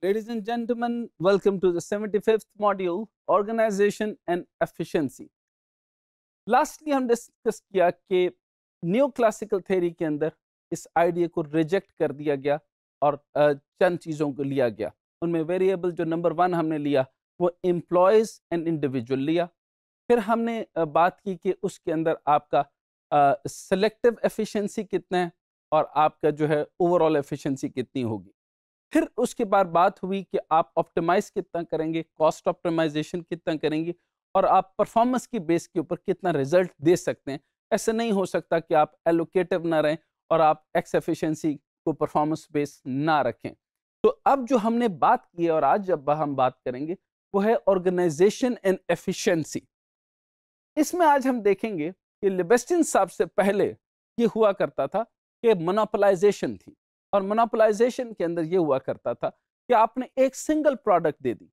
Ladies and gentlemen, welcome to the 75th module, Organization and Efficiency. Lastly हम discuss किया कि new classical theory के अंदर इस आइडिया को रिजेक्ट कर दिया गया और चंद चीज़ों को लिया गया उनमें वेरिएबल जो नंबर वन हमने लिया वो एम्प्लॉयज़ एंड इंडिविजुअल लिया फिर हमने बात की कि उसके अंदर आपका सेलेक्टिव एफिशिएंसी कितना है और आपका जो है ओवरऑल एफिशिएंसी कितनी होगी फिर उसके बाद बात हुई कि आप ऑप्टिमाइज कितना करेंगे कॉस्ट ऑप्टिमाइजेशन कितना करेंगे और आप परफॉर्मेंस की बेस के ऊपर कितना रिजल्ट दे सकते हैं ऐसा नहीं हो सकता कि आप एलोकेटिव ना रहें और आप एक्स एफिशिएंसी को परफॉर्मेंस बेस ना रखें तो अब जो हमने बात की है और आज जब हम बात करेंगे वो है ऑर्गेनाइजेशन एंड एफिशिएंसी इसमें आज हम देखेंगे कि लिबेस्टिन साहब से पहले ये हुआ करता था कि मोनोपलाइजेशन थी और मोनोपोलाइजेशन के अंदर ये हुआ करता था कि आपने एक सिंगल प्रोडक्ट दे दी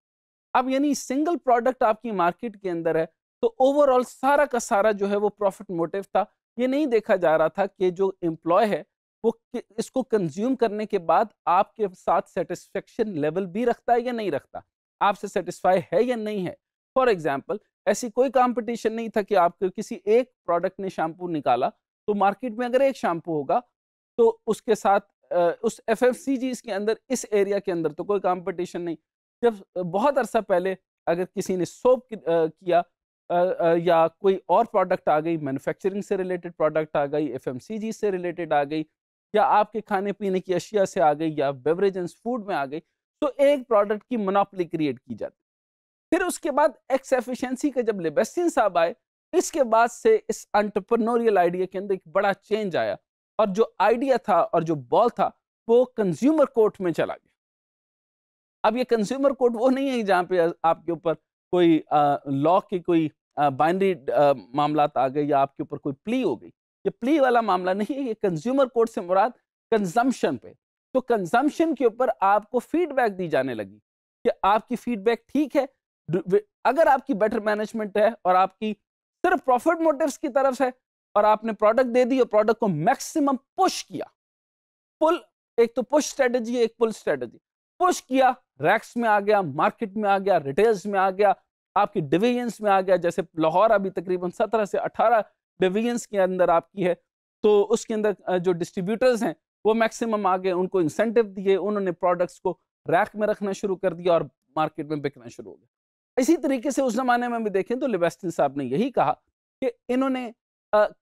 अब यानी सिंगल प्रोडक्ट आपकी मार्केट के अंदर है तो ओवरऑल सारा का सारा जो है वो प्रॉफिट मोटिव था ये नहीं देखा जा रहा था कि जो एम्प्लॉय है वो इसको कंज्यूम करने के बाद आपके साथ सेटिस्फेक्शन लेवल भी रखता है या नहीं रखता आपसे सेटिस्फाई है या नहीं है फॉर एग्जाम्पल ऐसी कोई कॉम्पिटिशन नहीं था कि आपके किसी एक प्रोडक्ट ने शैम्पू निकाला तो मार्केट में अगर एक शैम्पू होगा तो उसके साथ उस एफ एफ सी जी के अंदर इस एरिया के अंदर तो कोई कंपटीशन नहीं जब बहुत अरसा पहले अगर किसी ने सोप किया या कोई और प्रोडक्ट आ गई मैन्युफैक्चरिंग से रिलेटेड प्रोडक्ट आ गई जी से रिलेटेड आ गई या आपके खाने पीने की अशिया से आ गई या बेवरेज एंड फूड में आ गई तो एक प्रोडक्ट की मोनोपली क्रिएट की जाती फिर उसके बाद एक्स एफिशिएंसी के जब लेबेस्टिन साहब आए इसके बाद से इस अंटरप्रनोरियल आइडिया के अंदर एक बड़ा चेंज आया और जो आइडिया था और जो बॉल था वो कंज्यूमर कोर्ट में चला गया अब ये कंज्यूमर कोर्ट वो नहीं है जहाँ पे आपके ऊपर कोई लॉ की कोई बाइनरी मामला आ गए या आपके ऊपर कोई प्ली हो गई ये प्ली वाला मामला नहीं है ये कंज्यूमर कोर्ट से मुराद कंजम्पशन पे तो कंजम्पशन के ऊपर आपको फीडबैक दी जाने लगी कि आपकी फीडबैक ठीक है अगर आपकी बेटर मैनेजमेंट है और आपकी सिर्फ प्रॉफिट मोटिव्स की तरफ है और आपने प्रोडक्ट दे दी और प्रोडक्ट को मैक्सिमम पुश किया पुल एक तो पुश स्ट्रेटजी एक पुल स्ट्रेटजी पुश किया रैक्स में आ गया मार्केट में आ गया रिटेल्स में आ गया आपकी डिविजन्स में आ गया जैसे लाहौर अभी तकरीबन सत्रह से अठारह डिविजन्स के अंदर आपकी है तो उसके अंदर जो डिस्ट्रीब्यूटर्स हैं वो मैक्सिमम आ गए उनको इंसेंटिव दिए उन्होंने प्रोडक्ट्स को रैक में रखना शुरू कर दिया और मार्केट में बिकना शुरू हो गया इसी तरीके से उस जमाने में भी देखें तो लिबेस्टिन साहब ने यही कहा कि इन्होंने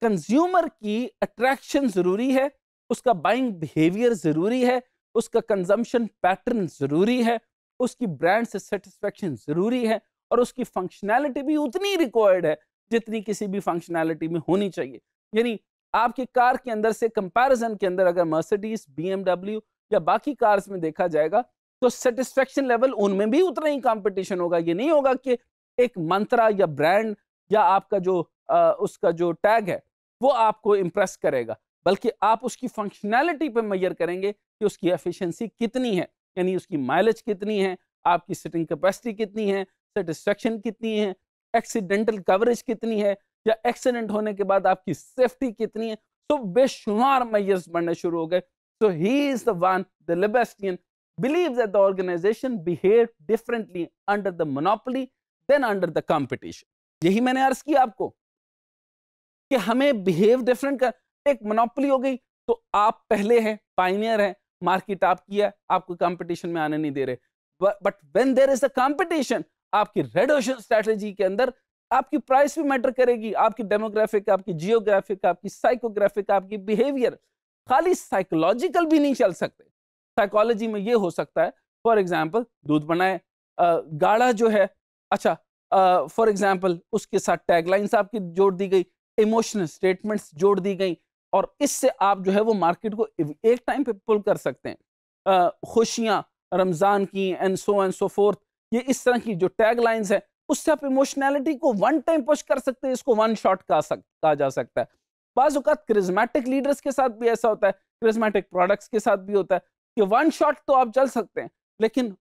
कंज्यूमर की अट्रैक्शन ज़रूरी है उसका बाइंग बिहेवियर ज़रूरी है उसका कंजम्पशन पैटर्न ज़रूरी है उसकी ब्रांड से सेटिस्फेक्शन ज़रूरी है और उसकी फंक्शनैलिटी भी उतनी रिक्वायर्ड है जितनी किसी भी फंक्शनैलिटी में होनी चाहिए यानी आपकी कार के अंदर से कंपैरिजन के अंदर अगर मर्सिडीज बीएमडब्ल्यू या बाकी कार्स में देखा जाएगा तो सेटिस्फेक्शन लेवल उनमें भी उतना ही कंपटीशन होगा ये नहीं होगा कि एक मंत्रा या ब्रांड या आपका जो उसका जो टैग है वो आपको इम्प्रेस करेगा बल्कि आप उसकी फंक्शनैलिटी पे मैयर करेंगे कि उसकी एफिशिएंसी कितनी है यानी उसकी माइलेज कितनी है आपकी सिटिंग कैपेसिटी कितनी है सेटिस्फेक्शन कितनी है एक्सीडेंटल कवरेज कितनी है या एक्सीडेंट होने के बाद आपकी सेफ्टी कितनी है तो बेशुमार मैयर्स बनने शुरू हो गए so he is the one the Leibenstein believe that the organization behave differently under the monopoly then under the competition यही मैंने अर्ज किया आपको कि हमें बिहेव डिफरेंट कर एक मोनोपोली हो गई तो आप पहले हैं पाइनियर हैं मार्केट आपकी है आपको कंपटीशन में आने नहीं दे रहे but when there is a competition आपकी रेड ओशन स्ट्रेटेजी के अंदर आपकी प्राइस भी मैटर करेगी आपकी डेमोग्राफिक आपकी जियोग्राफिक आपकी साइकोग्राफिक आपकी बिहेवियर खाली साइकोलॉजिकल भी नहीं चल सकते साइकोलॉजी में ये हो सकता है फॉर एग्जाम्पल दूध बनाए गाढ़ा जो है अच्छा फॉर uh, एग्जाम्पल उसके साथ टैगलाइंस आपकी जोड़ दी गई इमोशनल स्टेटमेंट्स जोड़ दी गई और इससे आप जो है वो मार्केट को एक टाइम पे पुल कर सकते हैं खुशियाँ रमज़ान की and so and so forth ये इस तरह की जो टैग लाइन्स है उससे आप इमोशनैलिटी को वन टाइम पुश कर सकते हैं इसको वन शॉट कहा सक कहा जा सकता है बाज़ात क्रिजमेटिक लीडर्स के साथ भी ऐसा होता है क्रिजमेटिक प्रोडक्ट्स के साथ भी होता है कि वन शॉट तो आप चल सकते हैं लेकिन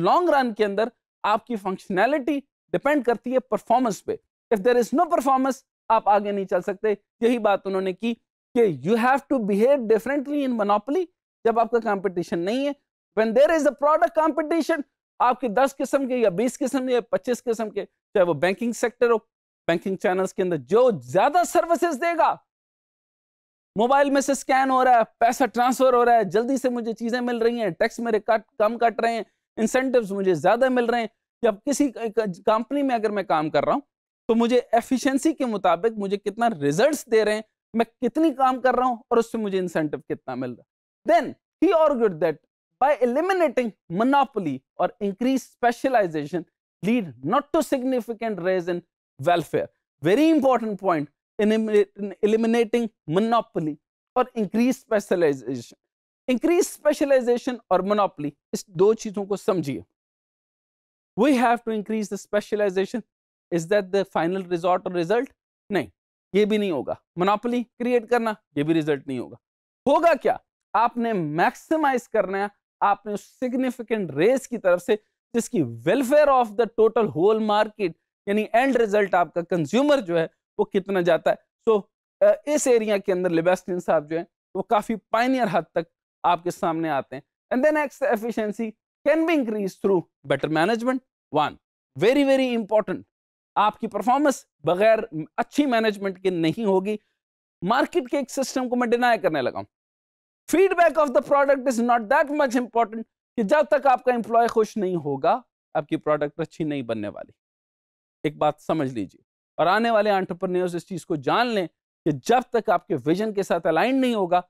लॉन्ग रन के अंदर आपकी फंक्शनैलिटी डिपेंड करती है परफॉर्मेंस पे if there is no performance आप आगे नहीं चल सकते यही बात उन्होंने की कि you have to behave differently in monopoly जब आपका कंपटीशन नहीं है when there is a product competition आपके 10 किस्म के या 20 किस्म या 25 किस्म के चाहे वो बैंकिंग सेक्टर हो बैंकिंग चैनल्स के अंदर जो ज्यादा सर्विसेज देगा मोबाइल में से स्कैन हो रहा है पैसा ट्रांसफर हो रहा है जल्दी से मुझे चीजें मिल रही हैं टैक्स मेरे कट कम कट रहे हैं इंसेंटिव्स मुझे ज्यादा मिल रहे हैं जब किसी कंपनी में अगर मैं काम कर रहा हूं तो मुझे एफिशिएंसी के मुताबिक मुझे कितना रिजल्ट्स दे रहे हैं मैं कितनी काम कर रहा हूं और उससे मुझे इंसेंटिव कितना मिल रहा है then he argued that by eliminating monopoly और increase specialization lead not to significant rise in welfare very important point eliminating monopoly और इंक्रीज स्पेशलाइजेशन इंक्रीज स्पेशलाइजेशन और मोनोपोली इस दो चीजों को समझिए we have to increase the specialization is that the final resort और result नहीं ये भी नहीं होगा मोनोपोली क्रिएट करना ये भी रिजल्ट नहीं होगा होगा क्या आपने मैक्सिमाइज करना है आपने उस सिग्निफिकेंट रेस की तरफ से जिसकी welfare of the total whole market यानी एंड रिजल्ट आपका कंज्यूमर जो है वो कितना जाता है सो so, इस एरिया के अंदर लिबेस्टिन साहब जो है वो काफ़ी पाइनियर हद तक आपके सामने आते हैं and then X efficiency can be increase through better management one very very important आपकी परफॉर्मेंस बगैर अच्छी मैनेजमेंट के नहीं होगी मार्केट के एक सिस्टम को मैं डिनाई करने लगा feedback of the product is not that much important कि जब तक आपका एम्प्लॉय खुश नहीं होगा आपकी प्रोडक्ट अच्छी नहीं बनने वाली एक बात समझ लीजिए और आने वाले एंटरप्रेन्योर्स इस चीज़ को जान लें कि जब तक आपके विजन के साथ अलाइन नहीं होगा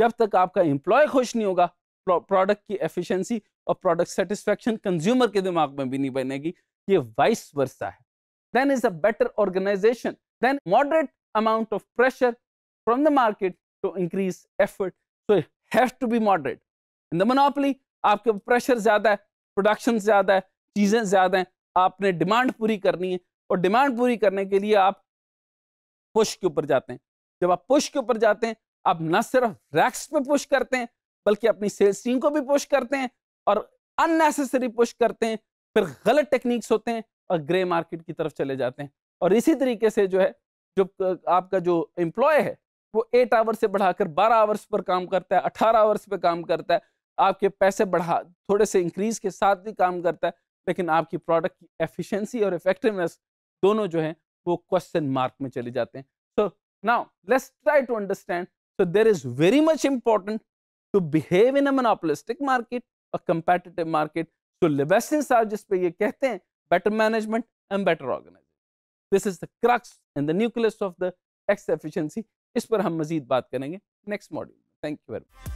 जब तक आपका एम्प्लॉय खुश नहीं होगा प्रोडक्ट की एफिशिएंसी और प्रोडक्ट सेटिस्फेक्शन कंज्यूमर के दिमाग में भी नहीं बनेगी ये वाइस वर्षा है then is a better organization, then moderate amount of pressure from the market to increase effort. So it has to be moderate. In the monopoly, आपके pressure ज़्यादा है प्रोडक्शन ज़्यादा है चीज़ें ज़्यादा हैं आपने डिमांड पूरी करनी है और डिमांड पूरी करने के लिए आप पुश के ऊपर जाते हैं जब आप पुश के ऊपर जाते हैं आप ना सिर्फ रैक्स पे पुश करते हैं बल्कि अपनी सेल्स टीम को भी पुश करते हैं और अननेसेसरी पुश करते हैं फिर गलत टेक्निक्स होते हैं और ग्रे मार्केट की तरफ चले जाते हैं और इसी तरीके से जो है जो आपका जो एम्प्लॉय है वो एट आवर्स से बढ़ाकर बारह आवर्स पर काम करता है अठारह आवर्स पर काम करता है आपके पैसे बढ़ा थोड़े से इंक्रीज के साथ भी काम करता है लेकिन आपकी प्रोडक्ट की एफिशिएंसी और इफेक्टिवनेस दोनों जो है वो क्वेश्चन मार्क में चले जाते हैं so now let's try to understand so there is very much important to behave in a monopolistic market a competitive market तो लेबेसिन साहब जिस पे ये कहते हैं better management and better organization. This is the crux and the nucleus of the tax efficiency. is par hum mazid baat karenge next module thank you very much